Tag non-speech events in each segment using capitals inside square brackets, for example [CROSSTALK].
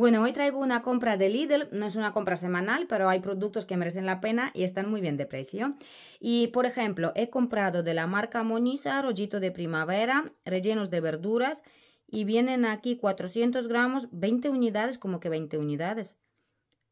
Bueno, hoy traigo una compra de Lidl, no es una compra semanal, pero hay productos que merecen la pena y están muy bien de precio. Y por ejemplo, he comprado de la marca Moniza, rollito de primavera, rellenos de verduras y vienen aquí 400 gramos, 20 unidades, como que 20 unidades.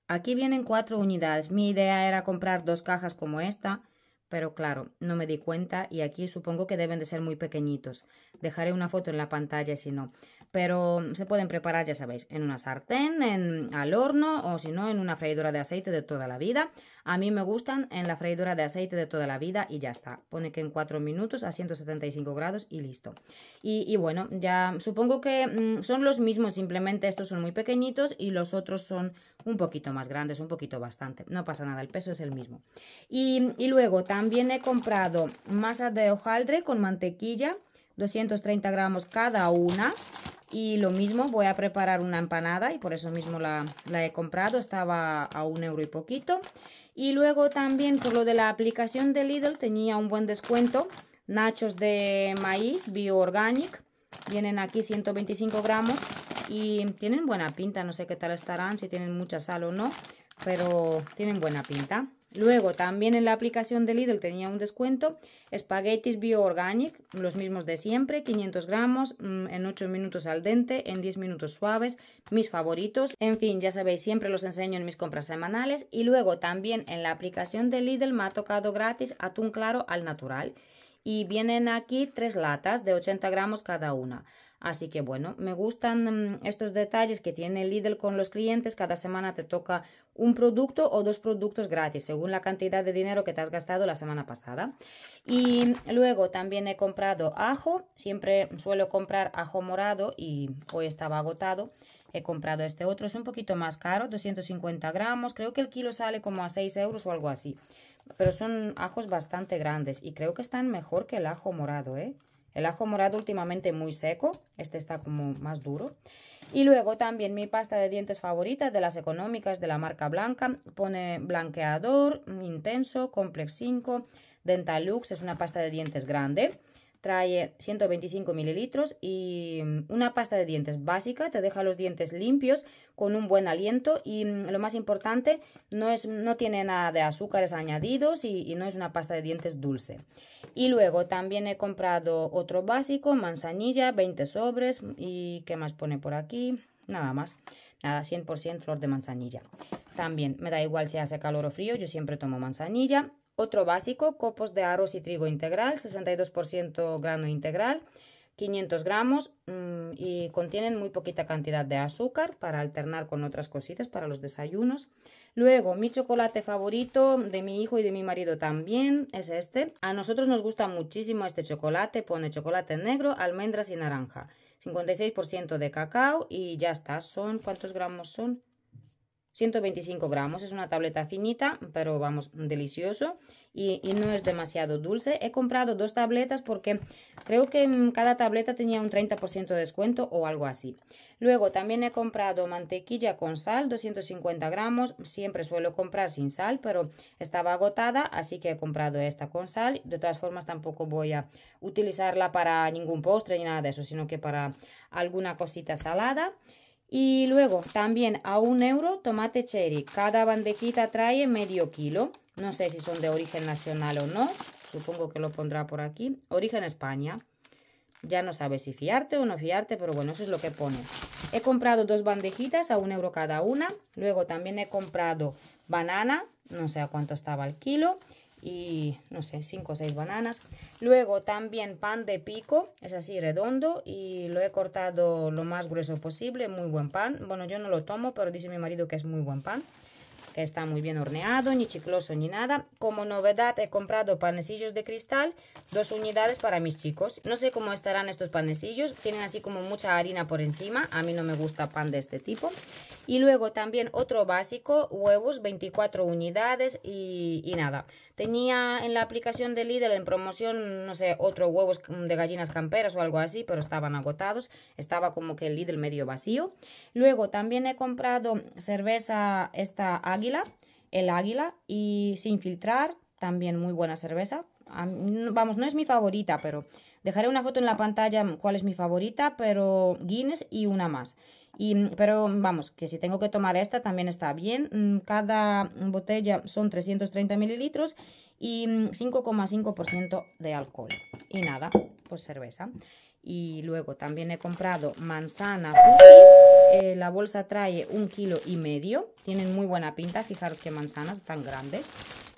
Aquí vienen 4 unidades, mi idea era comprar dos cajas como esta, pero claro, no me di cuenta y aquí supongo que deben de ser muy pequeñitos. Dejaré una foto en la pantalla si no pero se pueden preparar, ya sabéis, en una sartén, en, al horno o si no, en una freidora de aceite de toda la vida. A mí me gustan en la freidora de aceite de toda la vida y ya está. Pone que en 4 minutos a 175 grados y listo. Y, bueno, ya supongo que mm, son los mismos, simplemente estos son muy pequeñitos y los otros son un poquito más grandes, un poquito bastante. No pasa nada, el peso es el mismo. Y, y luego también he comprado masa de hojaldre con mantequilla, 230 gramos cada una. Y lo mismo, voy a preparar una empanada y por eso mismo la, he comprado, estaba a un euro y poquito. Y luego también por lo de la aplicación de Lidl tenía un buen descuento, nachos de maíz bioorganic, vienen aquí 125 gramos y tienen buena pinta, no sé qué tal estarán, si tienen mucha sal o no, pero tienen buena pinta. Luego también en la aplicación de Lidl tenía un descuento, espaguetis Organic, los mismos de siempre, 500 gramos, mm, en 8 minutos al dente, en 10 minutos suaves, mis favoritos. En fin, ya sabéis, siempre los enseño en mis compras semanales. Y luego también en la aplicación de Lidl me ha tocado gratis atún claro al natural. Y vienen aquí tres latas de 80 gramos cada una. Así que bueno, me gustan mm, estos detalles que tiene Lidl con los clientes. Cada semana te toca un producto o dos productos gratis, según la cantidad de dinero que te has gastado la semana pasada. Y luego también he comprado ajo, siempre suelo comprar ajo morado y hoy estaba agotado. He comprado este otro, es un poquito más caro, 250 gramos, creo que el kilo sale como a 6 euros o algo así. Pero son ajos bastante grandes y creo que están mejor que el ajo morado, ¿eh? El ajo morado últimamente muy seco, este está como más duro. Y luego también mi pasta de dientes favorita de las económicas de la marca Blanca. Pone blanqueador, intenso, complex 5, Dentalux, es una pasta de dientes grande trae 125 mililitros y mm, una pasta de dientes básica, te deja los dientes limpios, con un buen aliento y mm, lo más importante, no, es, no tiene nada de azúcares añadidos y, y no es una pasta de dientes dulce. Y luego también he comprado otro básico, manzanilla, 20 sobres y qué más pone por aquí, nada más. Nada, 100% flor de manzanilla. También me da igual si hace calor o frío, yo siempre tomo manzanilla. Otro básico, copos de arroz y trigo integral, 62% grano integral, 500 gramos mm, y contienen muy poquita cantidad de azúcar para alternar con otras cositas para los desayunos. Luego, mi chocolate favorito de mi hijo y de mi marido también es este. A nosotros nos gusta muchísimo este chocolate, pone chocolate negro, almendras y naranja. 56% de cacao y ya está, son, ¿cuántos gramos son? 125 gramos, es una tableta finita, pero vamos, delicioso y, no es demasiado dulce. He comprado dos tabletas porque creo que cada tableta tenía un 30% de descuento o algo así. Luego también he comprado mantequilla con sal, 250 gramos, siempre suelo comprar sin sal, pero estaba agotada, así que he comprado esta con sal. De todas formas tampoco voy a utilizarla para ningún postre ni nada de eso, sino que para alguna cosita salada. Y luego también a un euro tomate cherry. Cada bandejita trae medio kilo. No sé si son de origen nacional o no. Supongo que lo pondrá por aquí. Origen España. Ya no sabes si fiarte o no fiarte, pero bueno, eso es lo que pone. He comprado dos bandejitas a un euro cada una. Luego también he comprado banana, no sé a cuánto estaba el kilo y no sé, 5 o 6 bananas. Luego también pan de pico, es así redondo y lo he cortado lo más grueso posible, muy buen pan. Bueno, yo no lo tomo, pero dice mi marido que es muy buen pan, que está muy bien horneado, ni chicloso ni nada. Como novedad he comprado panecillos de cristal, dos unidades para mis chicos. No sé cómo estarán estos panecillos, tienen así como mucha harina por encima, a mí no me gusta pan de este tipo. Y luego también otro básico, huevos, 24 unidades y, nada. Tenía en la aplicación de Lidl en promoción, no sé, otro huevos de gallinas camperas o algo así, pero estaban agotados. Estaba como que el Lidl medio vacío. Luego también he comprado cerveza esta águila, el águila, y sin filtrar, también muy buena cerveza. Vamos, no es mi favorita, pero dejaré una foto en la pantalla cuál es mi favorita, pero Guinness y una más. Mm, pero mm, vamos, que si tengo que tomar esta también está bien. Mm, cada botella son 330 mililitros y 5,5% de alcohol. Y nada, pues cerveza. Y luego también he comprado manzana Fuji. Eh, la bolsa trae un kilo y medio. Tienen muy buena pinta. Fijaros que manzanas tan grandes.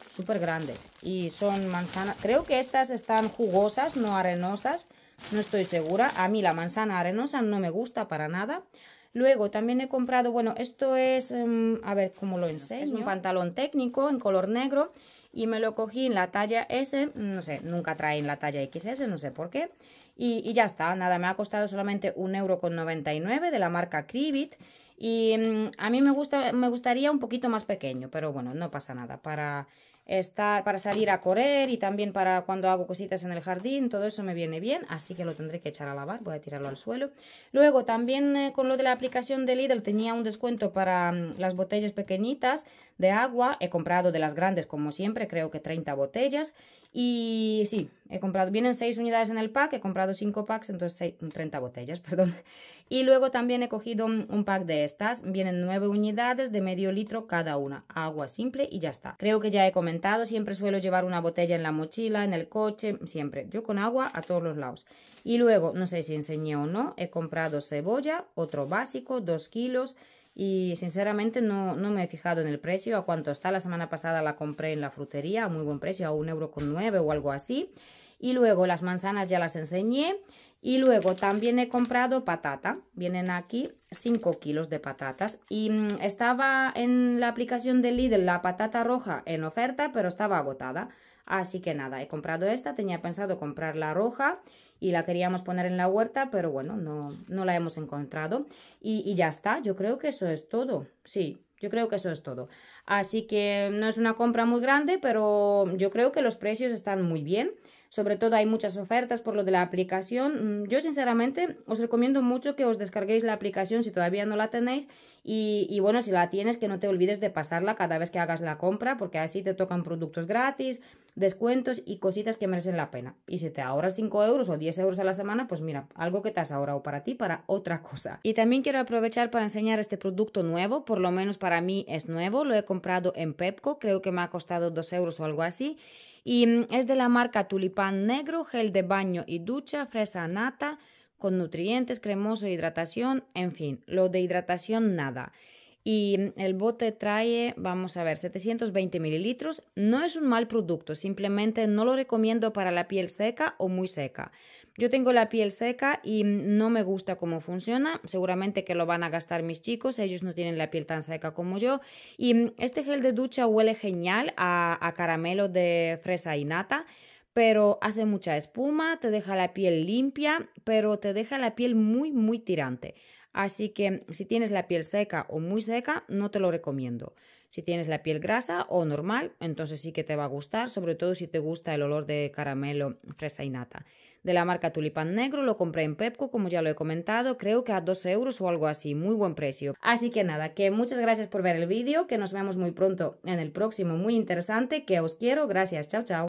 Súper grandes. Y son manzanas. Creo que estas están jugosas, no arenosas. No estoy segura. A mí la manzana arenosa no me gusta para nada. Luego también he comprado, bueno, esto es, em, a ver cómo lo enseño, es un pantalón técnico en color negro y me lo cogí en la talla S, no sé, nunca traen la talla XS, no sé por qué. Y, ya está, nada, me ha costado solamente 1,99€ de la marca Cribit. Y em, a mí me, gusta, me gustaría un poquito más pequeño, pero bueno, no pasa nada. Para estar, para salir a correr y también para cuando hago cositas en el jardín, todo eso me viene bien, así que lo tendré que echar a lavar, voy a tirarlo al suelo. Luego también eh, con lo de la aplicación de Lidl tenía un descuento para mm, las botellas pequeñitas de agua, he comprado de las grandes como siempre, creo que 30 botellas y sí, he comprado, vienen seis unidades en el pack, he comprado cinco packs, entonces 30 botellas, [LAUGHS] perdón. Y luego también he cogido un pack de estas, vienen nueve unidades de medio litro cada una, agua simple y ya está. Creo que ya he comentado, siempre suelo llevar una botella en la mochila, en el coche, siempre, yo con agua a todos los lados. Y luego, no sé si enseñé o no, he comprado cebolla, otro básico, dos kilos, y sinceramente no, me he fijado en el precio, a cuánto está. La semana pasada la compré en la frutería a muy buen precio, a un euro con nueve o algo así. Y luego las manzanas ya las enseñé. Y luego también he comprado patata, vienen aquí 5 kilos de patatas y mm, estaba en la aplicación de Lidl la patata roja en oferta pero estaba agotada, así que nada, he comprado esta, tenía pensado comprar la roja y la queríamos poner en la huerta, pero bueno, no, la hemos encontrado. Y, ya está, yo creo que eso es todo. Sí, yo creo que eso es todo. Así que no es una compra muy grande, pero yo creo que los precios están muy bien. Sobre todo hay muchas ofertas por lo de la aplicación. Mm, yo sinceramente os recomiendo mucho que os descarguéis la aplicación si todavía no la tenéis. y, bueno, si la tienes, que no te olvides de pasarla cada vez que hagas la compra, porque así te tocan productos gratis, descuentos y cositas que merecen la pena. Y si te ahorras 5 euros o 10 euros a la semana, pues mira, algo que te has ahorrado para ti, para otra cosa. Y también quiero aprovechar para enseñar este producto nuevo, por lo menos para mí es nuevo, lo he comprado en Pepco, creo que me ha costado 2 euros o algo así. Y mm, es de la marca Tulipán Negro, gel de baño y ducha, fresa nata, con nutrientes, cremoso, hidratación, en fin, lo de hidratación nada y el bote trae, vamos a ver, 720 mililitros. No es un mal producto, simplemente no lo recomiendo para la piel seca o muy seca. Yo tengo la piel seca y no me gusta cómo funciona. Seguramente que lo van a gastar mis chicos, ellos no tienen la piel tan seca como yo. Y este gel de ducha huele genial a, a caramelo de fresa y nata pero hace mucha espuma, te deja la piel limpia, pero te deja la piel muy, muy tirante. Así que si tienes la piel seca o muy seca, no te lo recomiendo. Si tienes la piel grasa o normal, entonces sí que te va a gustar, sobre todo si te gusta el olor de caramelo, fresa y nata. De la marca Tulipán Negro lo compré en Pepco, como ya lo he comentado, creo que a 2 euros o algo así, muy buen precio. Así que nada, que muchas gracias por ver el vídeo, que nos vemos muy pronto en el próximo, muy interesante, que os quiero, gracias, chao chao.